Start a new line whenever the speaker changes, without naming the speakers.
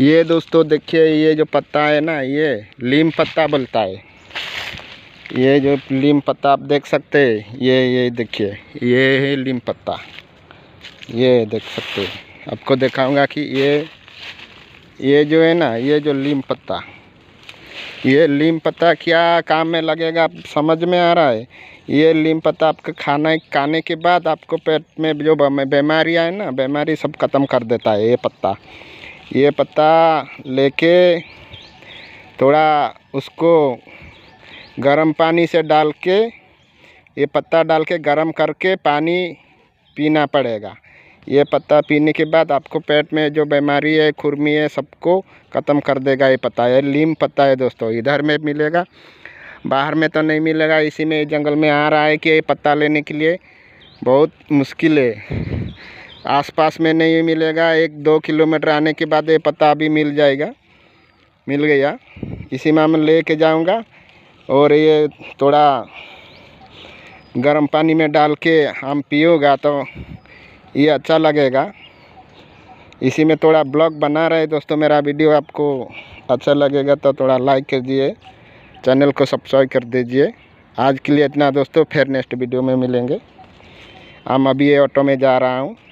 ये दोस्तों देखिए ये जो पत्ता है ना ये लीम पत्ता बोलता है ये जो लीम पत्ता आप देख सकते हैं ये ये देखिए ये है लीम पत्ता ये देख सकते हैं आपको दिखाऊंगा कि ये ये जो है ना ये जो लीम पत्ता ये लीम पत्ता क्या काम में लगेगा आप समझ में आ रहा है ये लीम पत्ता आपके खाना खाने के बाद आपको पेट में जो बीमारियाँ है ना बीमारी सब ख़त्म कर देता है ये पत्ता ये पत्ता लेके थोड़ा उसको गर्म पानी से डाल के ये पत्ता डाल के गर्म करके पानी पीना पड़ेगा ये पत्ता पीने के बाद आपको पेट में जो बीमारी है खुरमी है सबको ख़त्म कर देगा ये पत्ता है लीम पत्ता है दोस्तों इधर में मिलेगा बाहर में तो नहीं मिलेगा इसी में जंगल में आ रहा है कि ये पत्ता लेने के लिए बहुत
मुश्किल है
आसपास में नहीं मिलेगा एक दो किलोमीटर आने के बाद ये पता भी मिल जाएगा मिल गया इसी में मैं ले कर जाऊँगा और ये थोड़ा गर्म पानी में डाल के हम पियोगा तो ये अच्छा लगेगा इसी में थोड़ा ब्लॉग बना रहे दोस्तों मेरा वीडियो आपको अच्छा लगेगा तो थोड़ा लाइक कर दिए चैनल को सब्सक्राइब कर दीजिए आज के लिए इतना दोस्तों फिर नेक्स्ट वीडियो में मिलेंगे हम अभी ये ऑटो में जा रहा हूँ